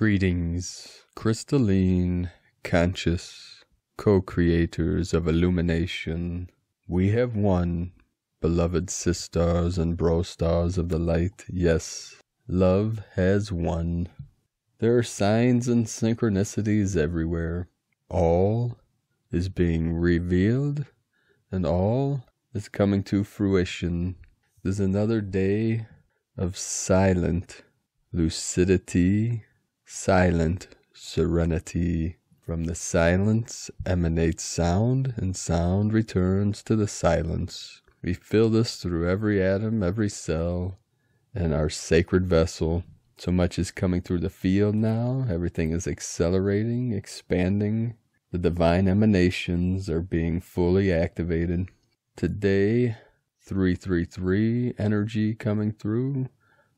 Greetings, crystalline, conscious, co creators of illumination. We have won, beloved sisters and bro stars of the light. Yes, love has won. There are signs and synchronicities everywhere. All is being revealed, and all is coming to fruition. There's another day of silent lucidity silent serenity. From the silence emanates sound, and sound returns to the silence. We fill this through every atom, every cell, and our sacred vessel. So much is coming through the field now. Everything is accelerating, expanding. The divine emanations are being fully activated. Today, 333 energy coming through.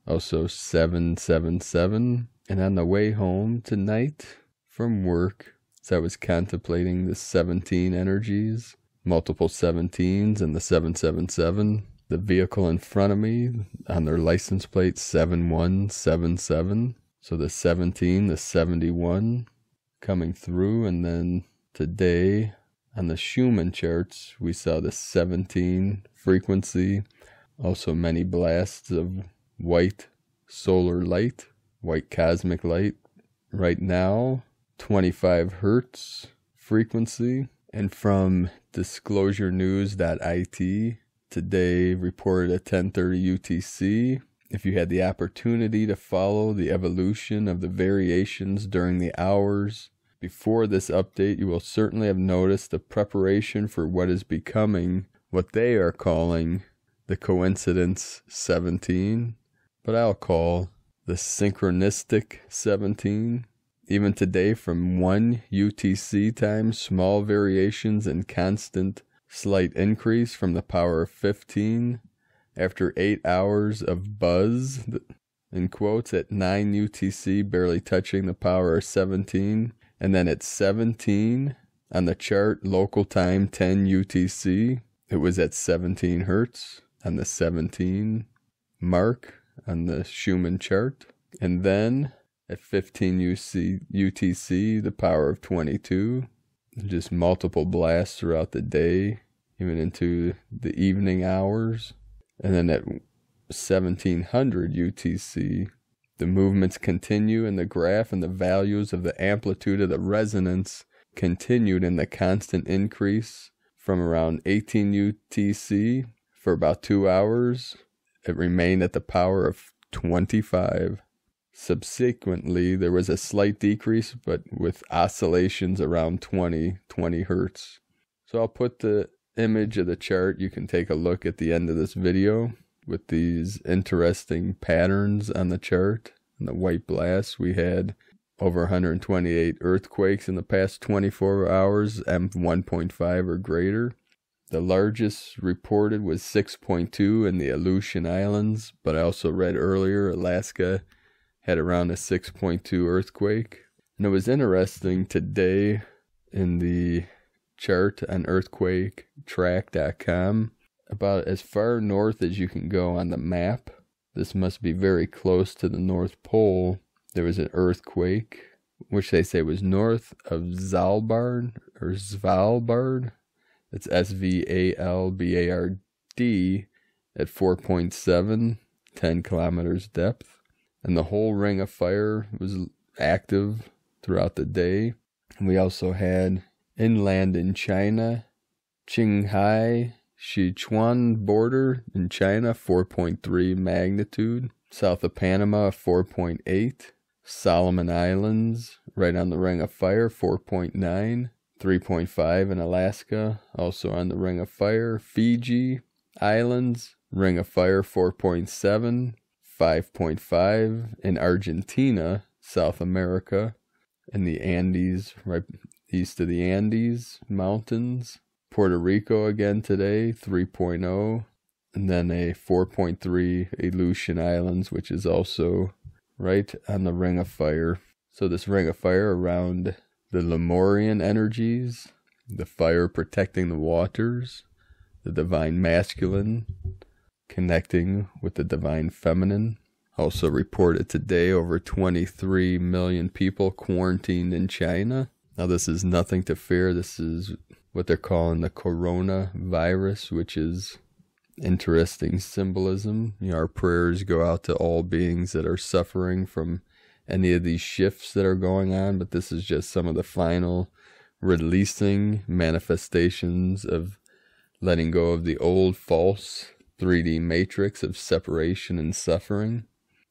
Also 777 and on the way home tonight from work, as I was contemplating the 17 energies, multiple 17s, and the 777, the vehicle in front of me on their license plate 7177. So the 17, the 71 coming through. And then today on the Schumann charts, we saw the 17 frequency, also many blasts of white solar light white cosmic light right now, 25 hertz frequency. And from disclosurenews.it, today reported at 10:30 UTC, if you had the opportunity to follow the evolution of the variations during the hours before this update, you will certainly have noticed the preparation for what is becoming what they are calling the coincidence 17, but I'll call the synchronistic 17. Even today, from 1 UTC time, small variations and constant slight increase from the power of 15 after 8 hours of buzz, in quotes, at 9 UTC, barely touching the power of 17. And then at 17 on the chart, local time 10 UTC, it was at 17 hertz on the 17 mark on the Schumann chart. And then at 15 UC, UTC, the power of 22, just multiple blasts throughout the day, even into the evening hours. And then at 1700 UTC, the movements continue in the graph and the values of the amplitude of the resonance continued in the constant increase from around 18 UTC for about two hours it remained at the power of 25. Subsequently, there was a slight decrease, but with oscillations around 20, 20 hertz. So I'll put the image of the chart. You can take a look at the end of this video with these interesting patterns on the chart. and the white blast, we had over 128 earthquakes in the past 24 hours, M1.5 or greater. The largest reported was 6.2 in the Aleutian Islands, but I also read earlier Alaska had around a 6.2 earthquake. And it was interesting today in the chart on earthquaketrack.com about as far north as you can go on the map. This must be very close to the North Pole. There was an earthquake, which they say was north of Zalbarn or Svalbard. It's S V A L B A R D at 4.7, 10 kilometers depth. And the whole ring of fire was active throughout the day. And we also had inland in China, Qinghai, Sichuan border in China, 4.3 magnitude. South of Panama, 4.8. Solomon Islands, right on the Ring of Fire, 4.9. 3.5 in Alaska, also on the Ring of Fire, Fiji Islands, Ring of Fire 4.7, 5.5 in Argentina, South America, in the Andes, right east of the Andes Mountains, Puerto Rico again today, 3.0, and then a 4.3 Aleutian Islands, which is also right on the Ring of Fire. So this Ring of Fire around the Lemurian energies, the fire protecting the waters, the divine masculine connecting with the divine feminine. Also reported today over 23 million people quarantined in China. Now, this is nothing to fear. This is what they're calling the coronavirus, which is interesting symbolism. You know, our prayers go out to all beings that are suffering from any of these shifts that are going on, but this is just some of the final releasing manifestations of letting go of the old false 3D matrix of separation and suffering.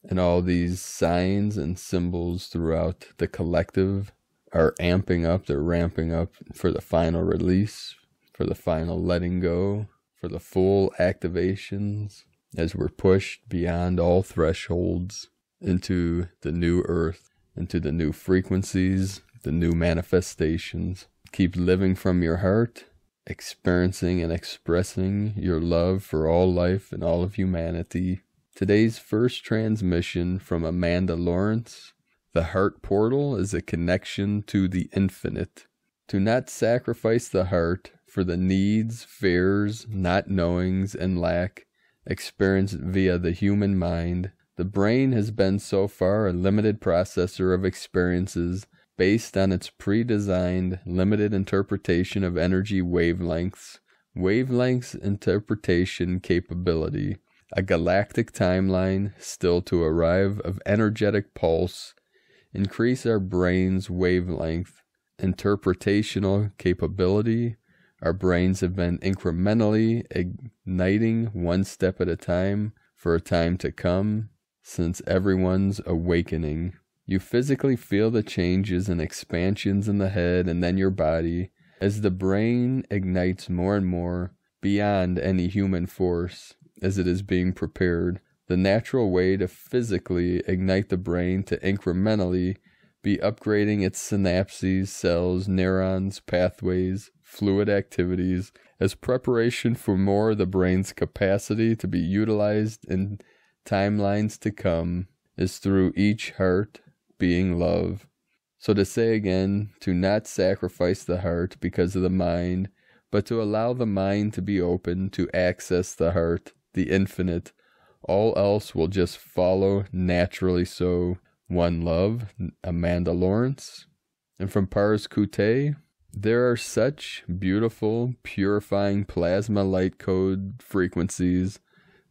And all these signs and symbols throughout the collective are amping up, they're ramping up for the final release, for the final letting go, for the full activations as we're pushed beyond all thresholds into the new earth, into the new frequencies, the new manifestations. Keep living from your heart, experiencing and expressing your love for all life and all of humanity. Today's first transmission from Amanda Lawrence. The heart portal is a connection to the infinite. To not sacrifice the heart for the needs, fears, not knowings, and lack experienced via the human mind the brain has been so far a limited processor of experiences based on its pre designed, limited interpretation of energy wavelengths, wavelengths interpretation capability, a galactic timeline still to arrive of energetic pulse, increase our brain's wavelength, interpretational capability. Our brains have been incrementally igniting one step at a time for a time to come, since everyone's awakening. You physically feel the changes and expansions in the head and then your body as the brain ignites more and more beyond any human force as it is being prepared. The natural way to physically ignite the brain to incrementally be upgrading its synapses, cells, neurons, pathways, fluid activities as preparation for more of the brain's capacity to be utilized in timelines to come is through each hurt being love. So to say again, to not sacrifice the heart because of the mind, but to allow the mind to be open to access the heart, the infinite. All else will just follow naturally so. One Love, Amanda Lawrence. And from Paris Coutet, there are such beautiful, purifying plasma light code frequencies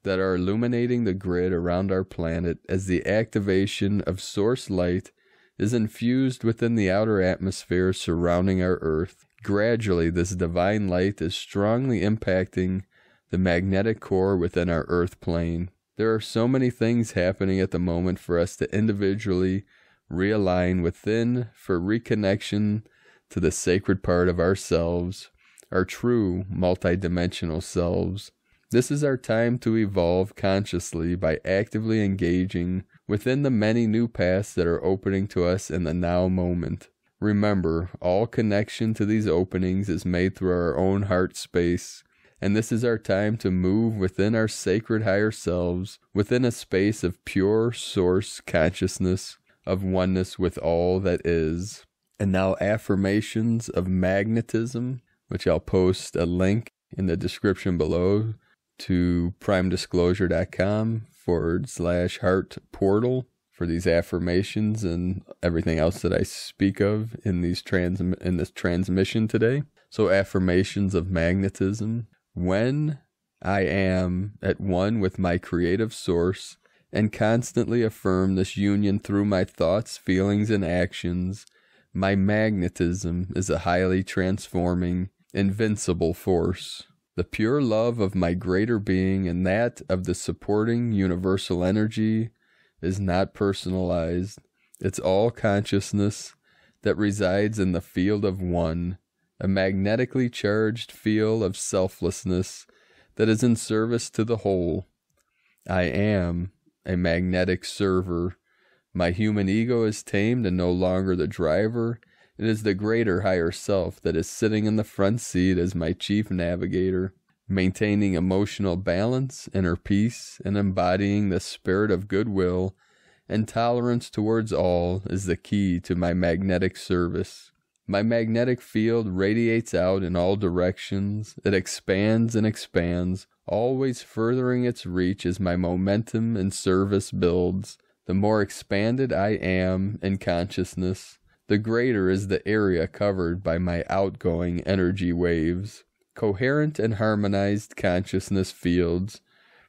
that are illuminating the grid around our planet as the activation of source light is infused within the outer atmosphere surrounding our Earth. Gradually, this divine light is strongly impacting the magnetic core within our Earth plane. There are so many things happening at the moment for us to individually realign within for reconnection to the sacred part of ourselves, our true multidimensional selves. This is our time to evolve consciously by actively engaging within the many new paths that are opening to us in the now moment. Remember, all connection to these openings is made through our own heart space, and this is our time to move within our sacred higher selves, within a space of pure source consciousness, of oneness with all that is. And now, affirmations of magnetism, which I'll post a link in the description below to primedisclosure.com forward slash heart portal for these affirmations and everything else that I speak of in these trans in this transmission today. So affirmations of magnetism. When I am at one with my creative source and constantly affirm this union through my thoughts, feelings, and actions, my magnetism is a highly transforming, invincible force the pure love of my greater being and that of the supporting universal energy is not personalized. It's all consciousness that resides in the field of one, a magnetically charged field of selflessness that is in service to the whole. I am a magnetic server. My human ego is tamed and no longer the driver it is the greater higher self that is sitting in the front seat as my chief navigator, maintaining emotional balance, inner peace, and embodying the spirit of goodwill and tolerance towards all is the key to my magnetic service. My magnetic field radiates out in all directions. It expands and expands, always furthering its reach as my momentum and service builds. The more expanded I am in consciousness, the greater is the area covered by my outgoing energy waves. Coherent and harmonized consciousness fields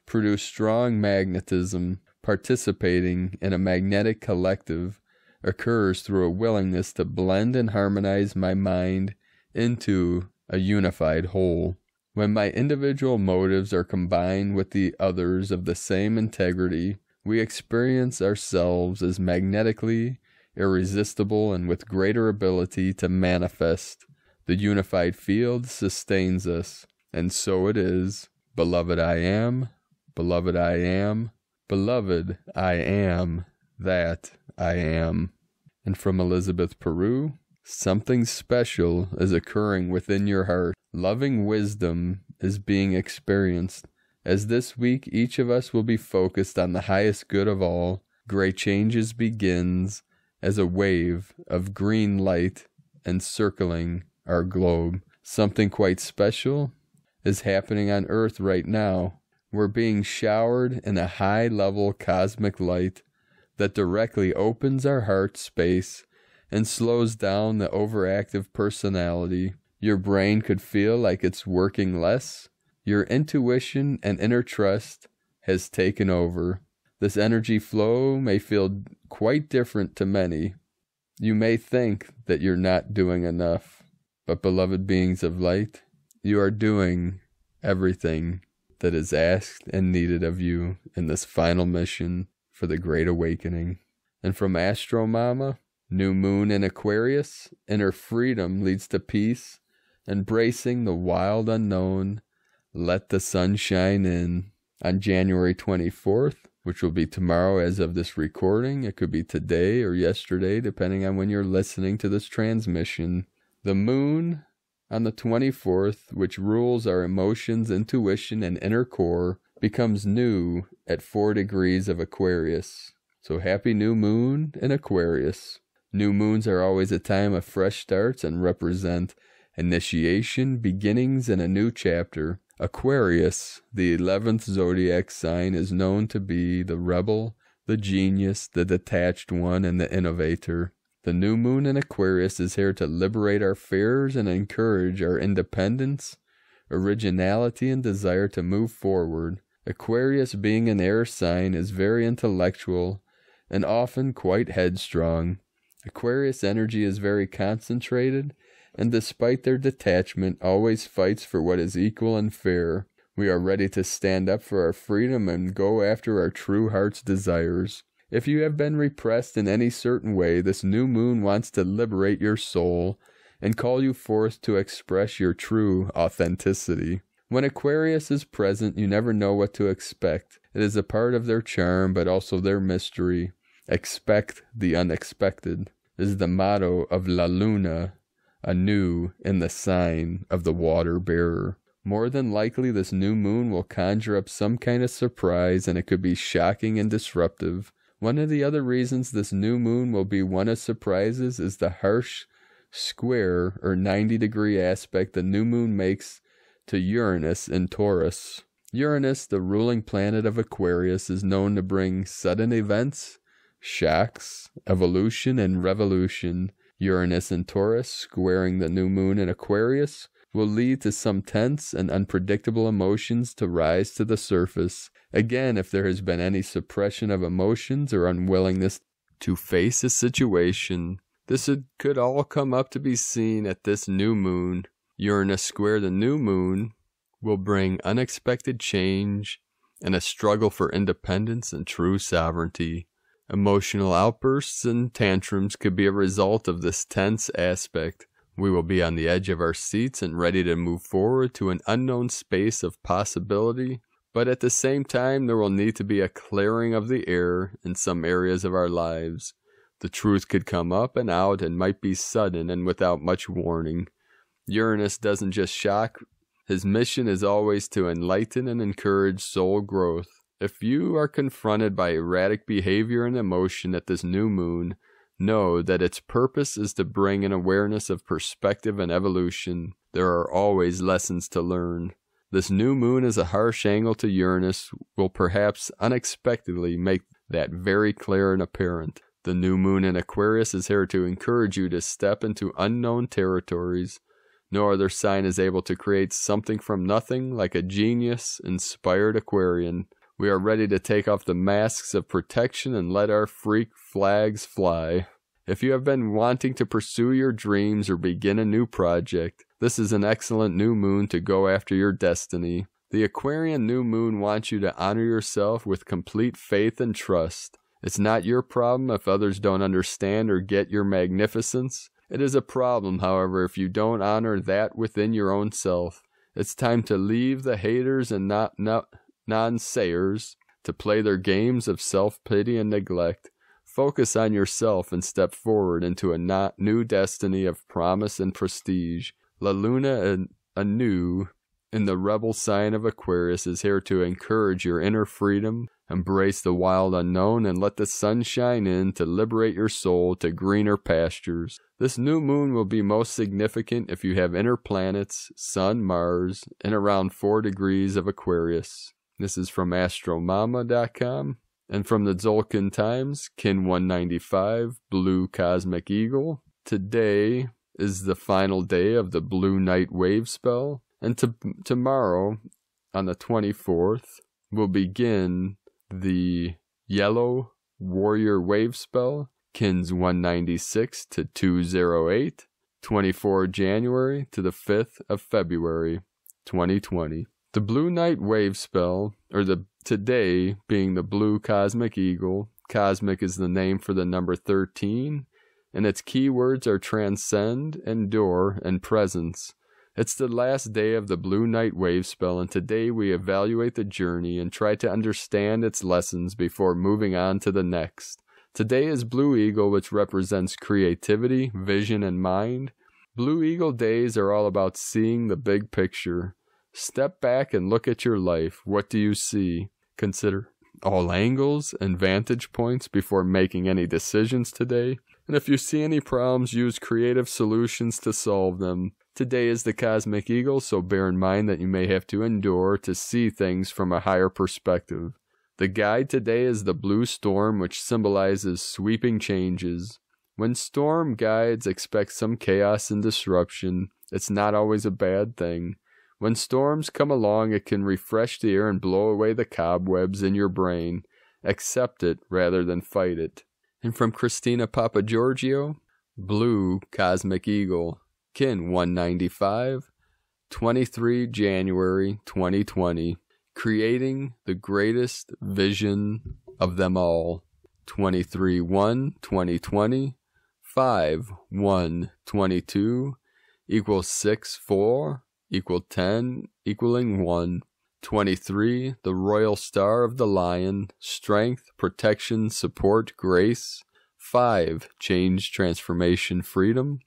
produce strong magnetism participating in a magnetic collective occurs through a willingness to blend and harmonize my mind into a unified whole. When my individual motives are combined with the others of the same integrity, we experience ourselves as magnetically irresistible, and with greater ability to manifest. The unified field sustains us, and so it is. Beloved I am, beloved I am, beloved I am, that I am. And from Elizabeth Peru, something special is occurring within your heart. Loving wisdom is being experienced. As this week each of us will be focused on the highest good of all, great changes begins as a wave of green light encircling our globe. Something quite special is happening on Earth right now. We're being showered in a high level cosmic light that directly opens our heart space and slows down the overactive personality. Your brain could feel like it's working less. Your intuition and inner trust has taken over. This energy flow may feel quite different to many. You may think that you're not doing enough, but beloved beings of light, you are doing everything that is asked and needed of you in this final mission for the Great Awakening. And from Astro Mama, New Moon in Aquarius, inner freedom leads to peace, embracing the wild unknown. Let the sun shine in. On January 24th, which will be tomorrow as of this recording. It could be today or yesterday, depending on when you're listening to this transmission. The moon on the 24th, which rules our emotions, intuition, and inner core, becomes new at 4 degrees of Aquarius. So happy new moon in Aquarius. New moons are always a time of fresh starts and represent Initiation, beginnings, and a new chapter. Aquarius, the eleventh zodiac sign, is known to be the rebel, the genius, the detached one, and the innovator. The new moon in Aquarius is here to liberate our fears and encourage our independence, originality, and desire to move forward. Aquarius, being an air sign, is very intellectual and often quite headstrong. Aquarius energy is very concentrated and despite their detachment, always fights for what is equal and fair. We are ready to stand up for our freedom and go after our true heart's desires. If you have been repressed in any certain way, this new moon wants to liberate your soul and call you forth to express your true authenticity. When Aquarius is present, you never know what to expect. It is a part of their charm, but also their mystery. Expect the unexpected is the motto of La Luna, anew in the sign of the water bearer. More than likely, this new moon will conjure up some kind of surprise and it could be shocking and disruptive. One of the other reasons this new moon will be one of surprises is the harsh square or 90 degree aspect the new moon makes to Uranus in Taurus. Uranus, the ruling planet of Aquarius, is known to bring sudden events, shocks, evolution, and revolution. Uranus in Taurus squaring the new moon in Aquarius, will lead to some tense and unpredictable emotions to rise to the surface. Again, if there has been any suppression of emotions or unwillingness to face a situation, this could all come up to be seen at this new moon. Uranus square the new moon will bring unexpected change and a struggle for independence and true sovereignty. Emotional outbursts and tantrums could be a result of this tense aspect. We will be on the edge of our seats and ready to move forward to an unknown space of possibility, but at the same time, there will need to be a clearing of the air in some areas of our lives. The truth could come up and out and might be sudden and without much warning. Uranus doesn't just shock, his mission is always to enlighten and encourage soul growth. If you are confronted by erratic behavior and emotion at this new moon, know that its purpose is to bring an awareness of perspective and evolution. There are always lessons to learn. This new moon is a harsh angle to Uranus, will perhaps unexpectedly make that very clear and apparent. The new moon in Aquarius is here to encourage you to step into unknown territories. No other sign is able to create something from nothing like a genius inspired Aquarian. We are ready to take off the masks of protection and let our freak flags fly. If you have been wanting to pursue your dreams or begin a new project, this is an excellent new moon to go after your destiny. The Aquarian new moon wants you to honor yourself with complete faith and trust. It's not your problem if others don't understand or get your magnificence. It is a problem, however, if you don't honor that within your own self. It's time to leave the haters and not, not non-sayers to play their games of self-pity and neglect. Focus on yourself and step forward into a new destiny of promise and prestige. La Luna anew in the rebel sign of Aquarius is here to encourage your inner freedom, embrace the wild unknown, and let the sun shine in to liberate your soul to greener pastures. This new moon will be most significant if you have inner planets, Sun, Mars, in around 4 degrees of Aquarius. This is from astromama.com. And from the Zolkin Times, Kin 195, Blue Cosmic Eagle. Today is the final day of the Blue Night Wave spell. And to tomorrow, on the 24th, will begin the Yellow Warrior Wave spell, Kins 196 to 208, 24 January to the 5th of February, 2020. The Blue Night Wave spell, or the today being the Blue Cosmic Eagle, cosmic is the name for the number 13, and its keywords are transcend, endure, and presence. It's the last day of the Blue Night Wave spell, and today we evaluate the journey and try to understand its lessons before moving on to the next. Today is Blue Eagle, which represents creativity, vision, and mind. Blue Eagle days are all about seeing the big picture, Step back and look at your life. What do you see? Consider all angles and vantage points before making any decisions today. And if you see any problems, use creative solutions to solve them. Today is the Cosmic Eagle, so bear in mind that you may have to endure to see things from a higher perspective. The guide today is the blue storm, which symbolizes sweeping changes. When storm guides expect some chaos and disruption, it's not always a bad thing. When storms come along, it can refresh the air and blow away the cobwebs in your brain. Accept it rather than fight it. And from Christina Giorgio, Blue Cosmic Eagle, Kin 195, 23 January 2020, creating the greatest vision of them all. 23 1 2020, 5 1 22 equals 6 4 equal 10, equaling 1. 23. The royal star of the lion, strength, protection, support, grace. 5. Change, transformation, freedom.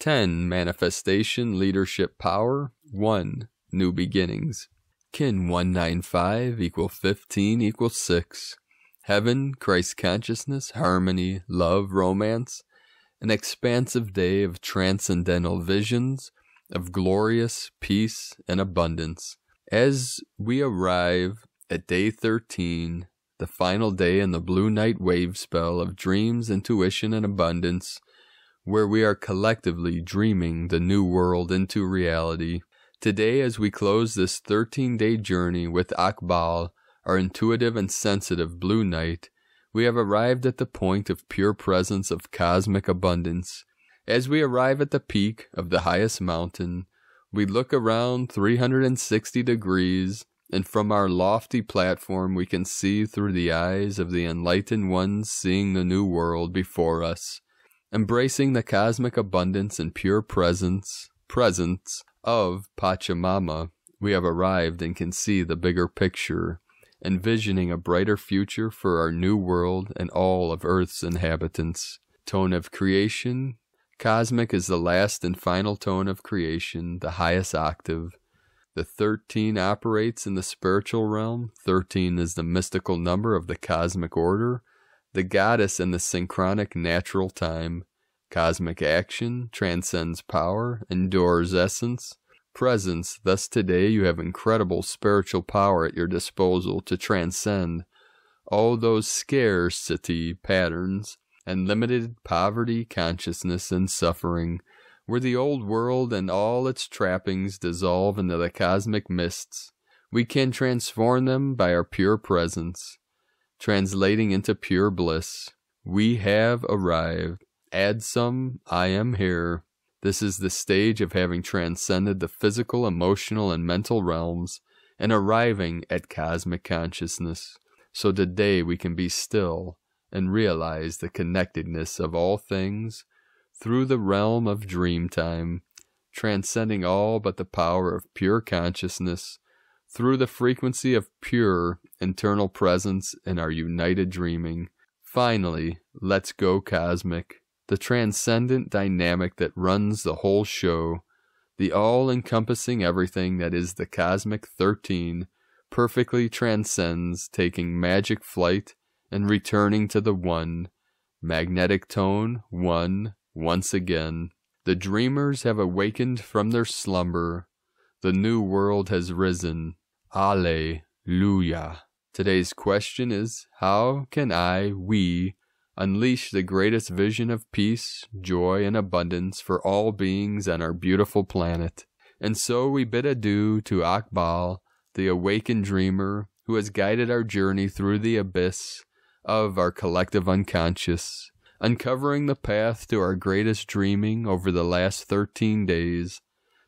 10. Manifestation, leadership, power. 1. New beginnings. Kin 195 equal 15 equal 6. Heaven, Christ consciousness, harmony, love, romance. An expansive day of transcendental visions of glorious peace and abundance as we arrive at day 13, the final day in the blue night wave spell of dreams, intuition, and abundance, where we are collectively dreaming the new world into reality. Today, as we close this 13 day journey with Akbal, our intuitive and sensitive blue night, we have arrived at the point of pure presence of cosmic abundance as we arrive at the peak of the highest mountain, we look around 360 degrees, and from our lofty platform we can see through the eyes of the enlightened ones seeing the new world before us, embracing the cosmic abundance and pure presence, presence of Pachamama. We have arrived and can see the bigger picture, envisioning a brighter future for our new world and all of Earth's inhabitants. Tone of creation, Cosmic is the last and final tone of creation, the highest octave. The 13 operates in the spiritual realm. 13 is the mystical number of the cosmic order, the goddess and the synchronic natural time. Cosmic action transcends power, endures essence, presence. Thus, today you have incredible spiritual power at your disposal to transcend all those scarcity patterns and limited poverty, consciousness, and suffering, where the old world and all its trappings dissolve into the cosmic mists, we can transform them by our pure presence, translating into pure bliss. We have arrived. Add some, I am here. This is the stage of having transcended the physical, emotional, and mental realms and arriving at cosmic consciousness. So today we can be still and realize the connectedness of all things through the realm of dream time, transcending all but the power of pure consciousness, through the frequency of pure internal presence in our united dreaming. Finally, let's go cosmic, the transcendent dynamic that runs the whole show, the all encompassing everything that is the cosmic 13, perfectly transcends, taking magic flight and returning to the one. Magnetic tone, one, once again. The dreamers have awakened from their slumber. The new world has risen. Alleluia. Today's question is How can I, we, unleash the greatest vision of peace, joy, and abundance for all beings on our beautiful planet? And so we bid adieu to Akbal, the awakened dreamer, who has guided our journey through the abyss of our collective unconscious, uncovering the path to our greatest dreaming over the last 13 days,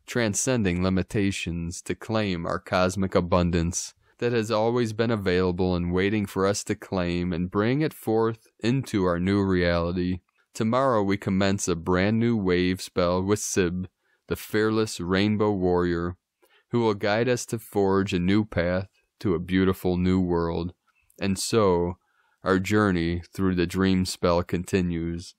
transcending limitations to claim our cosmic abundance that has always been available and waiting for us to claim and bring it forth into our new reality. Tomorrow we commence a brand new wave spell with Sib, the fearless rainbow warrior, who will guide us to forge a new path to a beautiful new world. And so, our journey through the dream spell continues.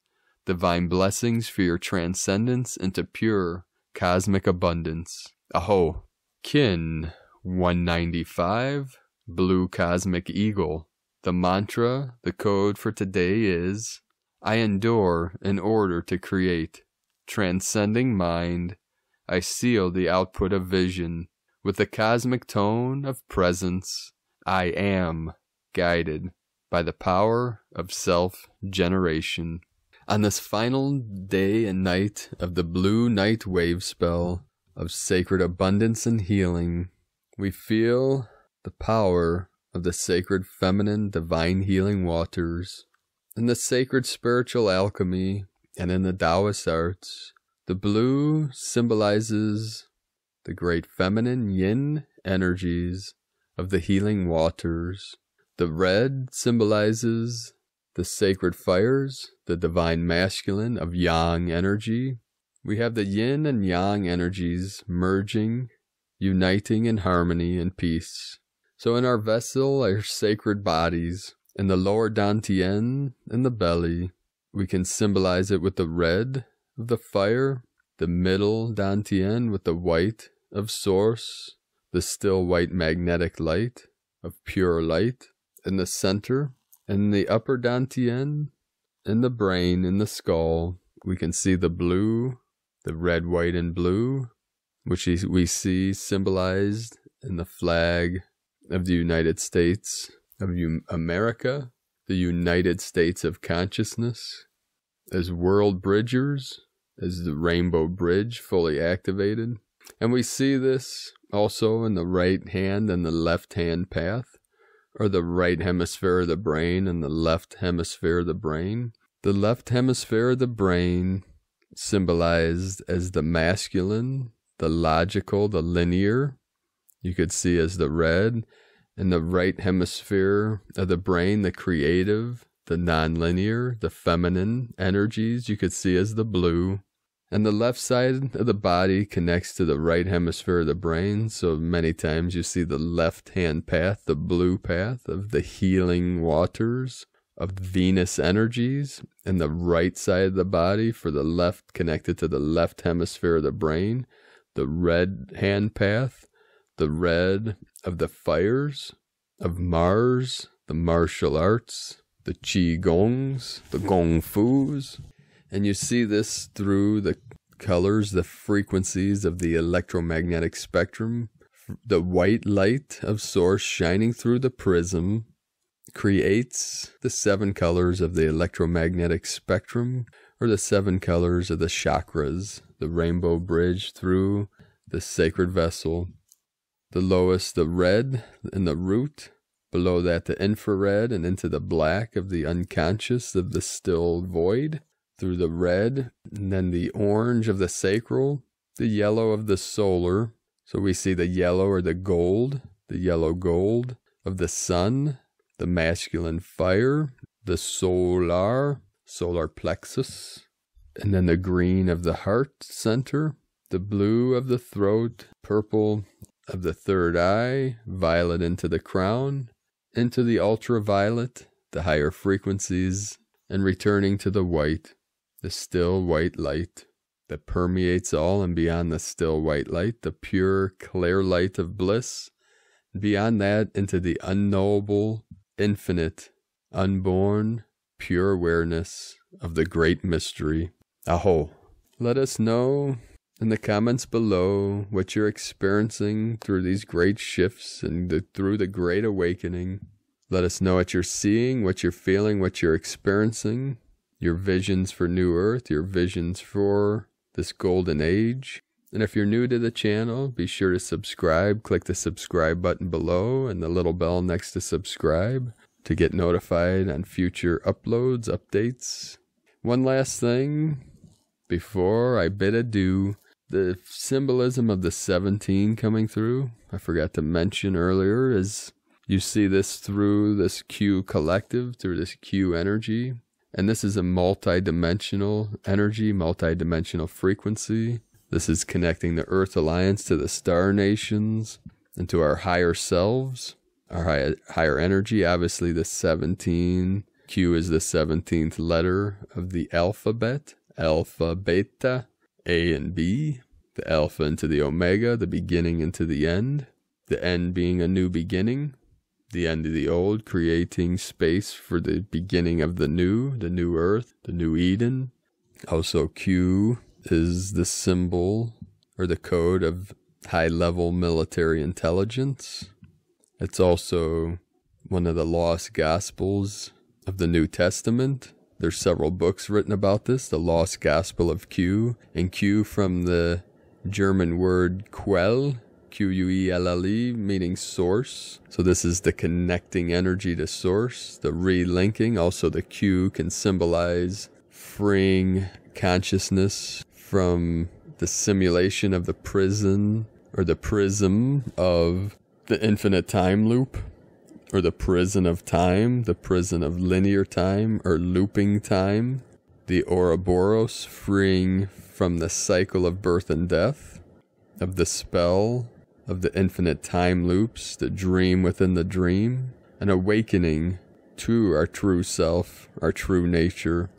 Divine blessings for your transcendence into pure cosmic abundance. Aho! Kin 195 Blue Cosmic Eagle. The mantra, the code for today is I endure in order to create. Transcending mind, I seal the output of vision with the cosmic tone of presence. I am guided by the power of self generation. On this final day and night of the blue night wave spell of sacred abundance and healing, we feel the power of the sacred feminine divine healing waters. In the sacred spiritual alchemy and in the Taoist arts, the blue symbolizes the great feminine yin energies of the healing waters the red symbolizes the sacred fires, the divine masculine of yang energy. We have the yin and yang energies merging, uniting in harmony and peace. So in our vessel our sacred bodies, in the lower dantian, in the belly, we can symbolize it with the red of the fire, the middle dantian with the white of source, the still white magnetic light of pure light, in the center, in the upper dantian, in the brain, in the skull. We can see the blue, the red, white, and blue, which we see symbolized in the flag of the United States of America, the United States of Consciousness, as world bridgers, as the Rainbow Bridge fully activated. And we see this also in the right hand and the left hand path. Or the right hemisphere of the brain and the left hemisphere of the brain. The left hemisphere of the brain, symbolized as the masculine, the logical, the linear, you could see as the red, and the right hemisphere of the brain, the creative, the nonlinear, the feminine energies, you could see as the blue, and the left side of the body connects to the right hemisphere of the brain. So many times you see the left hand path, the blue path of the healing waters of Venus energies, and the right side of the body for the left connected to the left hemisphere of the brain, the red hand path, the red of the fires of Mars, the martial arts, the qigongs, gongs, the gong fus, and you see this through the colors, the frequencies of the electromagnetic spectrum, the white light of source shining through the prism creates the seven colors of the electromagnetic spectrum or the seven colors of the chakras, the rainbow bridge through the sacred vessel. The lowest, the red and the root, below that, the infrared and into the black of the unconscious of the still void through the red, and then the orange of the sacral, the yellow of the solar. So we see the yellow or the gold, the yellow gold of the sun, the masculine fire, the solar, solar plexus, and then the green of the heart center, the blue of the throat, purple of the third eye, violet into the crown, into the ultraviolet, the higher frequencies, and returning to the white the still white light that permeates all, and beyond the still white light, the pure, clear light of bliss, beyond that, into the unknowable, infinite, unborn, pure awareness of the great mystery. Aho! Let us know in the comments below what you're experiencing through these great shifts and the, through the great awakening. Let us know what you're seeing, what you're feeling, what you're experiencing your visions for New Earth, your visions for this golden age. And if you're new to the channel, be sure to subscribe. Click the subscribe button below and the little bell next to subscribe to get notified on future uploads, updates. One last thing before I bid adieu the symbolism of the 17 coming through, I forgot to mention earlier, is you see this through this Q collective, through this Q energy. And this is a multidimensional energy, multidimensional frequency. This is connecting the Earth Alliance to the star nations and to our higher selves, our high, higher energy. Obviously, the 17 Q is the 17th letter of the alphabet alpha, beta, A and B, the alpha into the omega, the beginning into the end, the end being a new beginning, the end of the old, creating space for the beginning of the new, the new earth, the new Eden. Also, Q is the symbol or the code of high level military intelligence. It's also one of the lost gospels of the New Testament. There's several books written about this, the Lost Gospel of Q, and Q from the German word quell, Q-U-E-L-L-E, meaning source. So this is the connecting energy to source, the relinking. Also the Q can symbolize freeing consciousness from the simulation of the prison or the prism of the infinite time loop or the prison of time, the prison of linear time or looping time, the Ouroboros freeing from the cycle of birth and death, of the spell of the infinite time loops, the dream within the dream, an awakening to our true self, our true nature,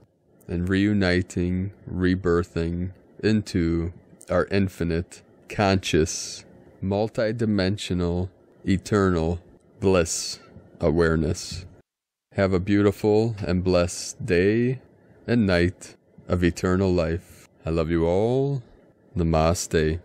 and reuniting, rebirthing into our infinite, conscious, multidimensional, eternal bliss awareness. Have a beautiful and blessed day and night of eternal life. I love you all. Namaste.